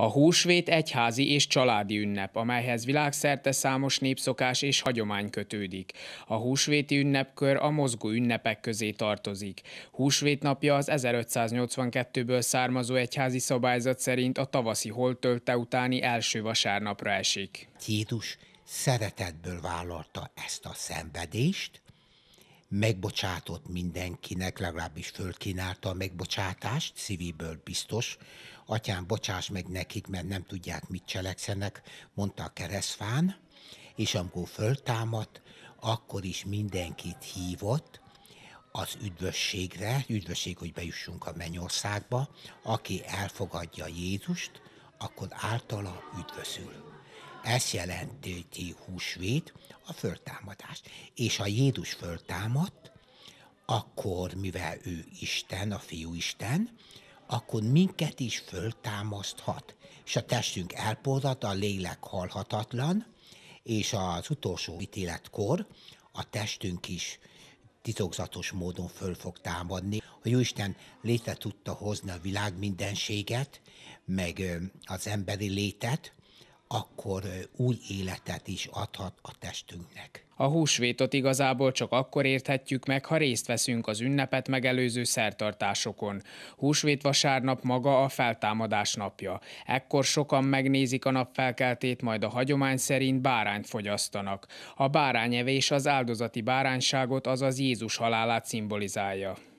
A húsvét egyházi és családi ünnep, amelyhez világszerte számos népszokás és hagyomány kötődik. A húsvéti ünnepkör a mozgó ünnepek közé tartozik. Húsvét napja az 1582-ből származó egyházi szabályzat szerint a tavaszi holtölte utáni első vasárnapra esik. Jézus szeretetből vállalta ezt a szenvedést, megbocsátott mindenkinek, legalábbis fölkínálta a megbocsátást, szívéből biztos. Atyám, bocsáss meg nekik, mert nem tudják, mit cselekszenek, mondta a keresztfán, és amikor föltámadt, akkor is mindenkit hívott, az üdvösségre, üdvösség, hogy bejussunk a mennyországba, aki elfogadja Jézust, akkor általa üdvözül. Ezt jelenti húsvét, a föltámadást. És ha Jézus föltámadt, akkor mivel ő Isten, a fiú Isten, akkor minket is föltámaszthat. És a testünk elporzat, a lélek halhatatlan, és az utolsó ítéletkor a testünk is titokzatos módon föl fog támadni. A Jóisten létre tudta hozni a világ mindenséget, meg az emberi létet, akkor új életet is adhat a testünknek. A húsvétot igazából csak akkor érthetjük meg, ha részt veszünk az ünnepet megelőző szertartásokon. Húsvét vasárnap maga a feltámadás napja. Ekkor sokan megnézik a napfelkeltét, majd a hagyomány szerint bárányt fogyasztanak. A bárányevés az áldozati bárányságot, azaz Jézus halálát szimbolizálja.